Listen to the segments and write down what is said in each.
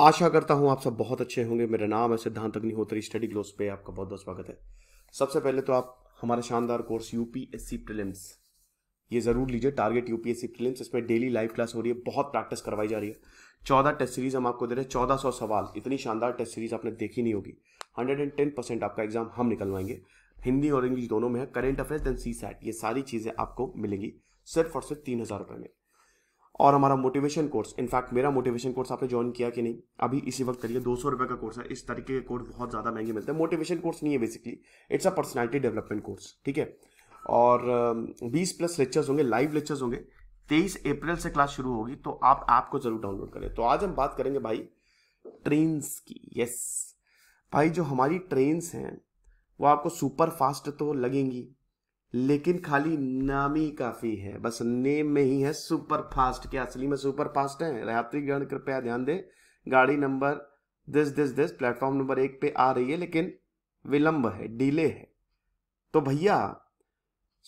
आशा करता हूँ आप सब बहुत अच्छे होंगे मेरा नाम है सिद्धांत अग्निहोत्री स्टडी ग्लोस पे आपका बहुत बहुत स्वागत है सबसे पहले तो आप हमारा शानदार कोर्स यूपीएससी प्रिलिम्स ये ज़रूर लीजिए टारगेट यूपीएससी प्रिलिम्स इसमें डेली लाइव क्लास हो रही है बहुत प्रैक्टिस करवाई जा रही है चौदह टेस्ट सीरीज हम आपको दे रहे हैं चौदह सौ सवाल इतनी शानदार टेस्ट सीरीज आपने देखी नहीं होगी हंड्रेड एंड टेन परसेंट आपका एग्जाम हम निकलवाएंगे हिंदी और इंग्लिश दोनों में है current affairs then CSAT ये सारी चीज़ें आपको मिलेंगी सिर्फ और सिर्फ तीन हज़ार रुपये में और हमारा मोटिवेशन कोर्स इनफैक्ट मेरा मोटिवेशन कोर्स आपने ज्वाइन किया कि नहीं अभी इसी वक्त करिए दो सौ रुपये का कोर्स है इस तरीके के कोर्स बहुत ज़्यादा महंगे मिलते हैं मोटिवेशन कोर्स नहीं है basically it's a personality development course ठीक है और बीस प्लस लेक्चर्स होंगे लाइव लेक्चर्स होंगे तेईस अप्रैल से क्लास शुरू होगी तो आप ऐप को जरूर डाउनलोड करें तो आज हम बात करेंगे भाई ट्रेन्स की यस भाई जो हमारी ट्रेन्स हैं वो आपको सुपर फास्ट तो लगेंगी लेकिन खाली नाम ही काफी है बस नेम में ही है सुपर फास्ट क्या असली में सुपर फास्ट है यात्रीगण कृपया ध्यान दें गाड़ी number this this this platform number एक पे आ रही है लेकिन विलंब है डिले है तो भैया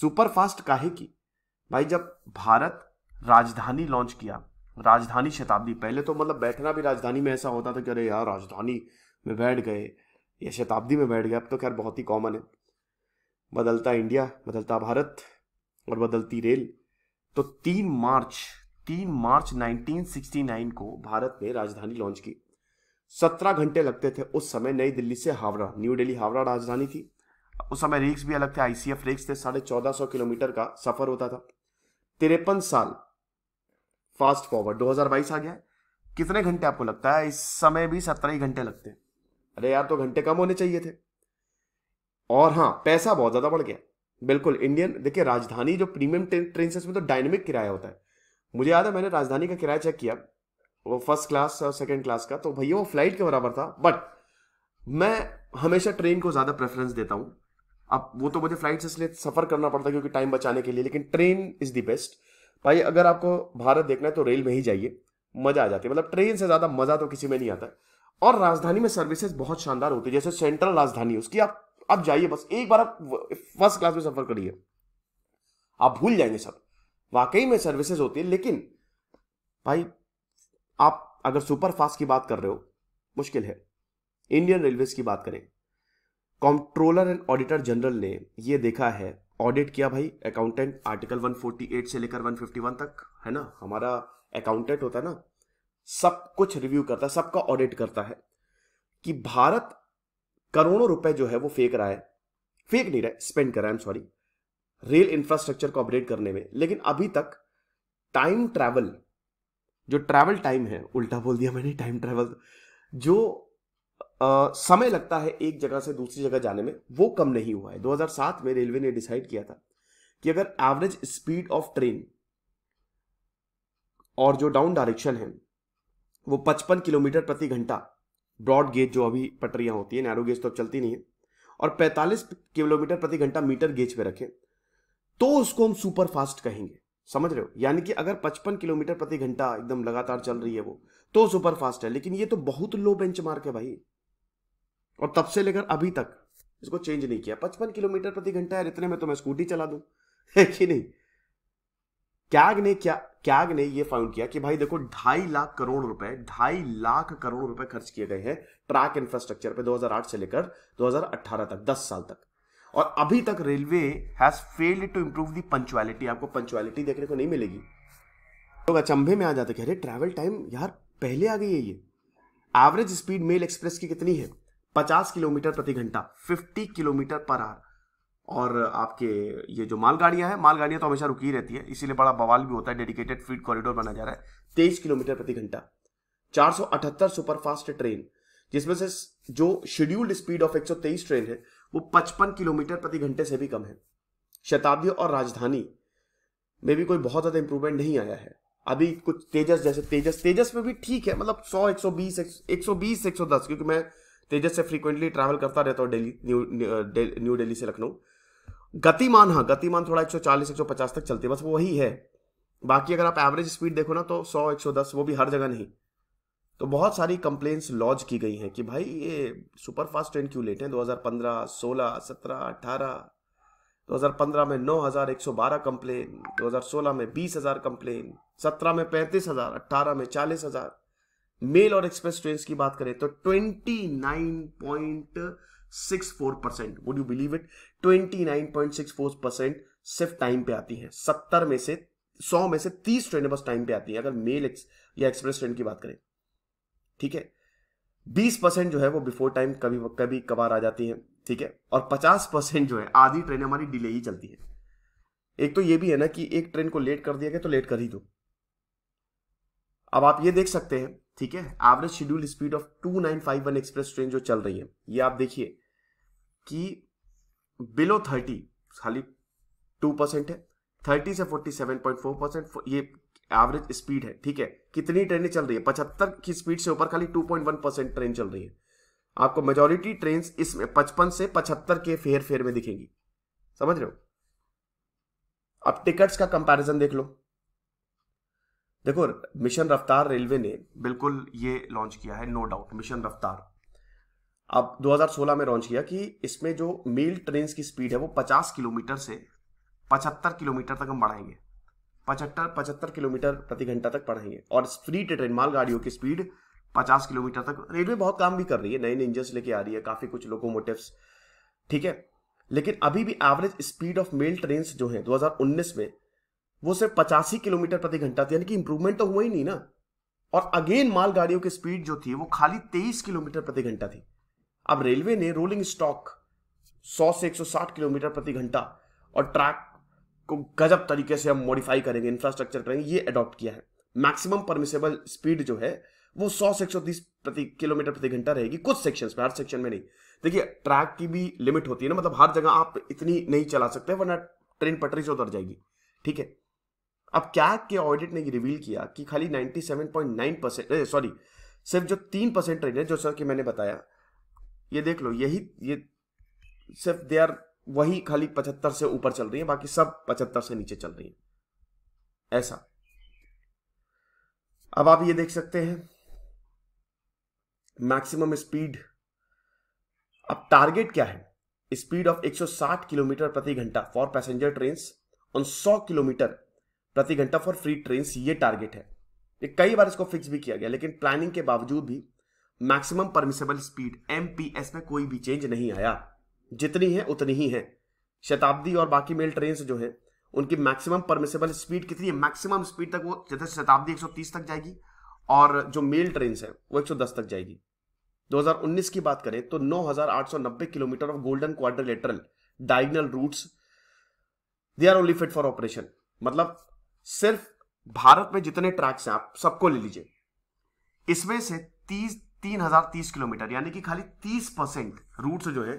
सुपर फास्ट काहे की भाई जब भारत राजधानी लॉन्च किया राजधानी शताब्दी पहले तो मतलब बैठना भी राजधानी में ऐसा होता था कि अरे यार राजधानी में बैठ गए या शताब्दी में बैठ गए अब तो खैर बहुत ही कॉमन है बदलता इंडिया बदलता भारत और बदलती रेल तो तीन मार्च तीन मार्च 1969 को भारत ने राजधानी लॉन्च की सत्रह घंटे लगते थे उस समय नई दिल्ली से हावड़ा न्यू दिल्ली हावड़ा राजधानी थी उस समय रेक्स भी अलग थे आईसीएफ रेक्स थे साढ़े चौदह सौ किलोमीटर का सफर होता था तिरपन साल फास्ट फॉरवर्ड 2022 आ गया कितने घंटे आपको लगता है इस समय भी सत्रह ही घंटे लगते हैं अरे यार तो घंटे कम होने चाहिए थे और हाँ पैसा बहुत ज़्यादा बढ़ गया बिल्कुल इंडियन देखिए राजधानी जो प्रीमियम ट्रेन से उसमें तो डायनेमिक किराया होता है मुझे याद है मैंने राजधानी का किराया चेक किया वो फर्स्ट क्लास और सेकेंड क्लास का तो भैया वो फ्लाइट के बराबर था बट मैं हमेशा ट्रेन को ज़्यादा प्रेफरेंस देता हूँ अब वो तो मुझे फ्लाइट से इसलिए सफ़र करना पड़ता है क्योंकि टाइम बचाने के लिए लेकिन ट्रेन इज़ द बेस्ट भाई अगर आपको भारत देखना है तो रेल में ही जाइए मज़ा आ जाती है मतलब ट्रेन से ज़्यादा मज़ा तो किसी में नहीं आता और राजधानी में सर्विसेज बहुत शानदार होती है जैसे सेंट्रल राजधानी उसकी आप आप जाइए बस एक बार आप फर्स्ट क्लास में सफर करिए आप भूल जाएंगे सब वाकई में सर्विसेज होती है लेकिन भाई आप अगर सुपर फास्ट की बात कर रहे हो मुश्किल है इंडियन रेलवे की बात करें कंट्रोलर एंड ऑडिटर जनरल ने यह देखा है ऑडिट किया भाई अकाउंटेंट आर्टिकल 148 से लेकर 151 तक है ना हमारा अकाउंटेंट होता है ना सब कुछ रिव्यू करता है सबका ऑडिट करता है कि भारत करोड़ों रुपए जो है वो फेंक रहा है फेंक नहीं रहा है स्पेंड कर रहा है सॉरी रेल इंफ्रास्ट्रक्चर को अपडेट करने में लेकिन अभी तक टाइम ट्रैवल जो ट्रैवल टाइम है उल्टा बोल दिया मैंने टाइम ट्रैवल जो आ, समय लगता है एक जगह से दूसरी जगह जाने में वो कम नहीं हुआ है 2007 में रेलवे ने डिसाइड किया था कि अगर एवरेज स्पीड ऑफ ट्रेन और जो डाउन डायरेक्शन है वो 55 किलोमीटर प्रति घंटा ब्रॉड गेज जो अभी पटरियाँ होती है नैरो गेज तो अब चलती नहीं है और 45 किलोमीटर प्रति घंटा मीटर गेज पे रखें तो उसको हम सुपर फास्ट कहेंगे समझ रहे हो यानी कि अगर 55 किलोमीटर प्रति घंटा एकदम लगातार चल रही है वो तो सुपर फास्ट है लेकिन ये तो बहुत लो बेंच मार्क है भाई और तब से लेकर अभी तक इसको चेंज नहीं किया 55 किलोमीटर प्रति घंटा यार इतने में तो मैं स्कूटी चला दूं है कि नहीं कैग ने क्या कैग ने ये फाउंड किया कि भाई देखो ढाई लाख करोड़ रुपए ढाई लाख करोड़ रुपए खर्च किए गए हैं ट्रैक इंफ्रास्ट्रक्चर पे 2008 से लेकर 2018 तक 10 साल तक और अभी तक railway has failed to improve the punctuality आपको पंचुअलिटी देखने को नहीं मिलेगी लोग तो अचंभे में आ जाते कह रहे ट्रैवल टाइम यार पहले आ गई है ये एवरेज स्पीड मेल एक्सप्रेस की कितनी है पचास किलोमीटर प्रति घंटा फिफ्टी किलोमीटर पर आवर और आपके ये जो मालगाड़ियाँ हैं मालगाड़ियाँ तो हमेशा रुकी रहती है इसीलिए बड़ा बवाल भी होता है डेडिकेटेड फीड कॉरिडोर बना जा रहा है तेईस किलोमीटर प्रति घंटा चार सौ अठहत्तर सुपरफास्ट ट्रेन जिसमें से जो शेड्यूल्ड स्पीड ऑफ एक सौ तेईस ट्रेन है वो पचपन किलोमीटर प्रति घंटे से भी कम है शताब्दी और राजधानी में भी कोई बहुत ज़्यादा इंप्रूवमेंट नहीं आया है अभी कुछ तेजस जैसे तेजस तेजस में भी ठीक है मतलब सौ सौ सौ एक एक बीस बीस एक सौ दस क्योंकि मैं तेजस से फ्रीक्वेंटली ट्रैवल करता रहता हूँ दिल्ली न्यू न्यू दिल्ली से लखनऊ गतिमान हाँ गतिमान थोड़ा 140 150 तक चलती है बस वो वही है बाकी अगर आप एवरेज स्पीड देखो ना तो 100 110 वो भी हर जगह नहीं तो बहुत सारी कंप्लेन्ट्स लॉज की गई हैं कि भाई ये सुपर फास्ट ट्रेन क्यों लेट है 2015 16 17 18 2015 में 9112 कंप्लेन 2016 में 20000 कंप्लेन 17 में 35000 18 में 40000 मेल और एक्सप्रेस ट्रेन की बात करें तो 29.6 64 percent would you believe it 29.64 percent सिर्फ टाइम पे आती हैं 70 में से 100 में से 30 ट्रेनें बस टाइम पे आती हैं अगर मेल एक्स या एक्सप्रेस ट्रेन की बात करें ठीक है 20 परसेंट जो है वो बिफोर टाइम कभी कभी कभार आ जाती है ठीक है और 50 परसेंट जो है आधी ट्रेन हमारी डिले ही चलती है एक तो ये भी है ना कि एक ट्रेन को लेट कर दिया गया तो लेट कर ही दो अब आप ये देख सकते हैं ठीक है average schedule speed of 2951 express train जो चल रही है ये आप देखिए कि बिलो थर्टी खाली टू परसेंट है थर्टी से forty seven point four percent ये एवरेज स्पीड है ठीक है कितनी ट्रेनें चल रही है पचहत्तर की स्पीड से ऊपर खाली two point one percent train चल रही है आपको मेजोरिटी ट्रेन इसमें पचपन से पचहत्तर के फेर फेर में दिखेंगी समझ रहे हो अब टिकट्स का कंपैरिजन देख लो देखो मिशन रफ्तार रेलवे ने बिल्कुल ये लॉन्च किया है नो डाउट मिशन रफ्तार अब 2016 में लॉन्च किया कि इसमें जो मेल ट्रेन की स्पीड है वो 50 किलोमीटर से 75 किलोमीटर तक हम बढ़ाएंगे पचहत्तर पचहत्तर किलोमीटर प्रति घंटा तक बढ़ाएंगे और फ्री ट्रेन मालगाड़ियों की स्पीड 50 किलोमीटर तक रेलवे बहुत काम भी कर रही है नए नए इंजन लेके आ रही है काफ़ी कुछ लोकोमोटिव ठीक है लेकिन अभी भी average speed of mail train जो है दो में वो सिर्फ पचासी किलोमीटर प्रति घंटा थी यानी कि इंप्रूवमेंट तो हुआ ही नहीं ना और अगेन मालगाड़ियों की स्पीड जो थी वो खाली तेईस किलोमीटर प्रति घंटा थी अब रेलवे ने रोलिंग स्टॉक 100 से 160 किलोमीटर प्रति घंटा और ट्रैक को गजब तरीके से हम मॉडिफाई करेंगे इंफ्रास्ट्रक्चर करेंगे ये अडॉप्ट किया है मैक्सिमम परमिसेबल स्पीड जो है वो 100 से 130 प्रति किलोमीटर प्रति घंटा रहेगी कुछ सेक्शन में हर सेक्शन में नहीं देखिए ट्रैक की भी लिमिट होती है ना मतलब हर जगह आप इतनी नहीं चला सकते वरना ट्रेन पटरी से उतर जाएगी ठीक है अब कैग के ऑडिट ने रिवील किया कि खाली 97.9 परसेंट सॉरी सिर्फ जो तीन परसेंट ट्रेन है जो सर कि मैंने बताया ये देख लो यही ये सिर्फ दे आर वही खाली पचहत्तर से ऊपर चल रही है बाकी सब पचहत्तर से नीचे चल रही है ऐसा अब आप ये देख सकते हैं मैक्सिमम स्पीड अब टारगेट क्या है स्पीड ऑफ 160 किलोमीटर प्रति घंटा फॉर पैसेंजर ट्रेन और 100 किलोमीटर प्रति घंटा फॉर फ्री ट्रेन ये टारगेट है ये कई बार इसको फिक्स भी किया गया लेकिन प्लानिंग के बावजूद भी मैक्सिमम परमिसेबल स्पीड एमपीएस में कोई भी चेंज नहीं आया जितनी है उतनी ही है शताब्दी और बाकी मेल ट्रेन जो है उनकी मैक्सिमम परमिसेबल स्पीड कितनी है मैक्सिमम स्पीड तक वो जैसे शताब्दी 130 तक जाएगी और जो मेल ट्रेन है वो 110 तक जाएगी 2019 की बात करें तो 9,890 kilometre of golden quadrilateral diagonal route they are only fit for operation मतलब सिर्फ भारत में जितने ट्रैक्स हैं आप सबको ले लीजिए इसमें से तीस तीन हजार तीस किलोमीटर यानी कि खाली तीस परसेंट रूट जो है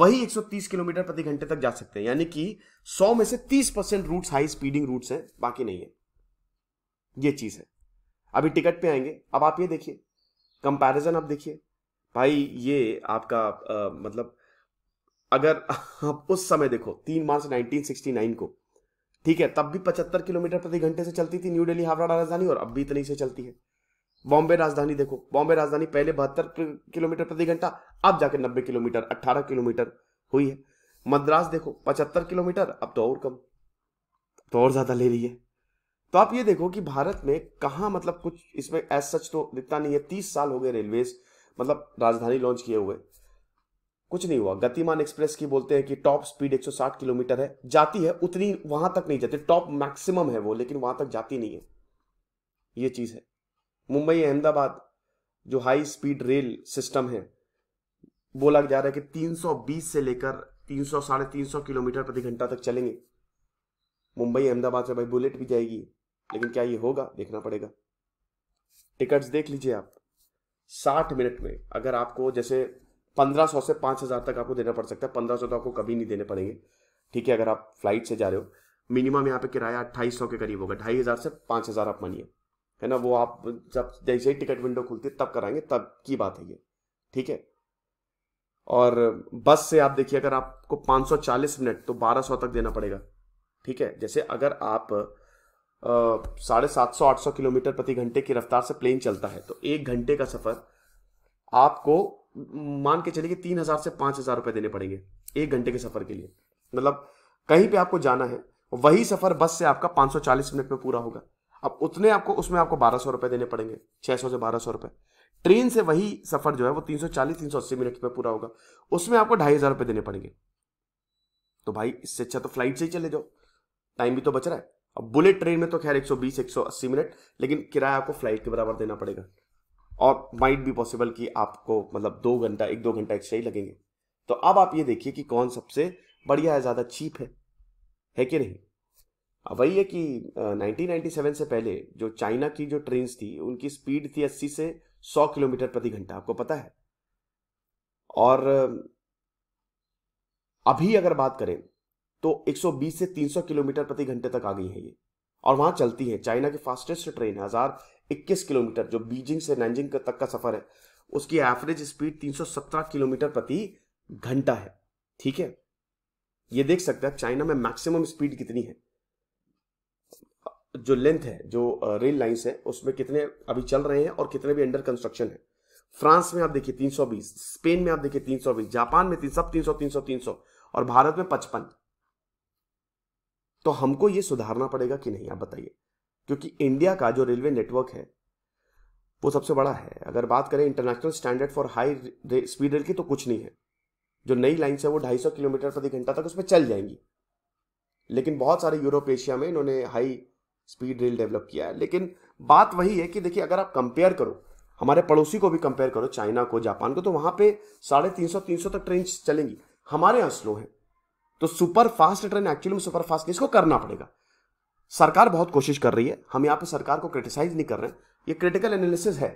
वही 130 किलोमीटर प्रति घंटे तक जा सकते हैं यानी कि 100 में से 30 परसेंट रूट हाई स्पीडिंग रूट है बाकी नहीं है ये चीज है अभी टिकट पे आएंगे अब आप ये देखिए कंपैरिजन आप देखिए भाई ये आपका आ, मतलब अगर आप उस समय देखो तीन मार्च 1969 को ठीक है तब भी 75 किलोमीटर प्रति घंटे से चलती थी न्यू दिल्ली हावड़ा राजधानी और अब भी इतनी से चलती है बॉम्बे राजधानी देखो बॉम्बे राजधानी पहले बहत्तर किलोमीटर प्रति घंटा अब जाके नब्बे किलोमीटर अट्ठारह किलोमीटर हुई है मद्रास देखो पचहत्तर किलोमीटर अब तो और कम तो और ज्यादा ले रही है तो आप ये देखो कि भारत में कहा मतलब कुछ इसमें एज सच तो दिखता नहीं है तीस साल हो गए रेलवे मतलब राजधानी लॉन्च किए हुए कुछ नहीं हुआ गतिमान एक्सप्रेस की बोलते हैं कि टॉप स्पीड 160 किलोमीटर है जाती है उतनी वहां तक नहीं जाती टॉप मैक्सिमम है वो लेकिन वहां तक जाती नहीं है ये चीज है मुंबई अहमदाबाद जो हाई स्पीड रेल सिस्टम है बोला जा रहा है कि 320 से लेकर 300 साढ़े तीन किलोमीटर प्रति घंटा तक चलेंगे मुंबई अहमदाबाद से भाई बुलेट भी जाएगी लेकिन क्या ये होगा देखना पड़ेगा टिकट्स देख लीजिए आप साठ मिनट में अगर आपको जैसे 1500 से 5000 तक आपको देना पड़ सकता है 1500 तो आपको कभी नहीं देने पड़ेंगे ठीक है अगर आप फ्लाइट से जा रहे हो मिनिमम यहाँ पे किराया अट्ठाईस के करीब होगा ढाई हजार से 5000 आप मानिए है ना वो आप जब जैसे ही टिकट विंडो खुलती है तब कराएंगे तब की बात है ये ठीक है और बस से आप देखिए अगर आपको 540 मिनट तो 1200 तक देना पड़ेगा ठीक है जैसे अगर आप साढ़े सात सौ आठ सौ किलोमीटर प्रति घंटे की रफ्तार से प्लेन चलता है तो एक घंटे का सफर आपको मान के चलिए कि तीन हजार से पांच हजार रुपए देने पड़ेंगे एक घंटे के सफर के लिए मतलब कहीं पे आपको जाना है वही सफर बस से आपका चालीस मिनट में पूरा होगा अब उतने आपको उसमें आपको बारह सौ रुपए देने पड़ेंगे छह सौ से बारह सौ रुपए ट्रेन से वही सफ़र जो है वो तीन सौ चालीस तीन सौ अस्सी मिनट में पूरा होगा उसमें आपको ढाई हज़ार रुपये देने पड़ेंगे तो भाई इससे अच्छा तो फ्लाइट से ही चले जाओ टाइम भी तो बच रहा है अब बुलेट ट्रेन में तो खैर एक एक सौ बीस सौ अस्सी मिनट लेकिन किराया आपको फ्लाइट के बराबर देना पड़ेगा और माइट भी पॉसिबल कि आपको मतलब दो घंटा एक दो घंटा एक्स्ट्रा ही लगेंगे तो अब आप ये देखिए कि कौन सबसे बढ़िया है ज़्यादा चीप है है कि नहीं वही है कि 1997 से पहले जो चाइना की जो ट्रेन थी उनकी स्पीड थी 80 से 100 किलोमीटर प्रति घंटा आपको पता है और अभी अगर बात करें तो 120 से 300 किलोमीटर प्रति घंटे तक आ गई है ये और वहां चलती है चाइना की फास्टेस्ट ट्रेन हजार इक्कीस किलोमीटर जो बीजिंग से नैनजिंग तक का सफर है उसकी एवरेज स्पीड 317 किलोमीटर प्रति घंटा है ठीक है ये देख सकते हैं चाइना में मैक्सिमम स्पीड कितनी है जो लेंथ है जो रेल लाइंस है उसमें कितने अभी चल रहे हैं और कितने भी अंडर कंस्ट्रक्शन है फ्रांस में आप देखिए 320 स्पेन में आप देखिए 320 जापान में तीन, सब 300 300 300 और भारत में 55 तो हमको ये सुधारना पड़ेगा कि नहीं आप बताइए क्योंकि इंडिया का जो रेलवे नेटवर्क है वो सबसे बड़ा है अगर बात करें international standard for high speed rail की तो कुछ नहीं है जो नई लाइन है वो 250 किलोमीटर प्रति घंटा तक उसमें चल जाएंगी लेकिन बहुत सारे यूरोप एशिया में इन्होंने हाई स्पीड रेल डेवलप किया है लेकिन बात वही है कि देखिए अगर आप कंपेयर करो हमारे पड़ोसी को भी कंपेयर करो चाइना को जापान को तो वहां पे साढ़े तीन सौ तीन सौ तक ट्रेन चलेंगी हमारे यहां स्लो है तो सुपर फास्ट ट्रेन एक्चुअली में सुपर फास्ट इसको करना पड़ेगा सरकार बहुत कोशिश कर रही है हम यहाँ पे सरकार को क्रिटिसाइज नहीं कर रहे हैं ये क्रिटिकल एनालिसिस है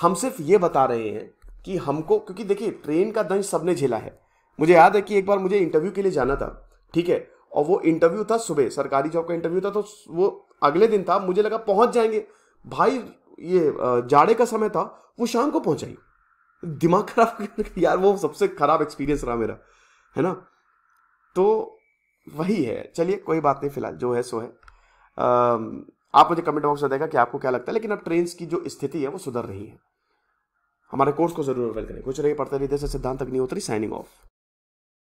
हम सिर्फ ये बता रहे हैं कि हमको क्योंकि देखिए ट्रेन का दंश सबने झेला है मुझे याद है कि एक बार मुझे इंटरव्यू के लिए जाना था ठीक है और वो इंटरव्यू था सुबह सरकारी जॉब का इंटरव्यू था तो वो अगले दिन था मुझे लगा पहुंच जाएंगे भाई ये जाड़े का समय था वो शाम को पहुंचाई दिमाग खराब यार वो सबसे खराब एक्सपीरियंस रहा मेरा है ना तो वही है चलिए कोई बात नहीं फिलहाल जो है सो है आप मुझे कमेंट बॉक्स में देगा कि आपको क्या लगता है लेकिन अब ट्रेन की जो स्थिति है वो सुधर रही है हमारे कोर्स को जरूर अवेल करें कुछ रही पढ़ते रहिए सिद्धांत अग्निहोत्री साइनिंग ऑफ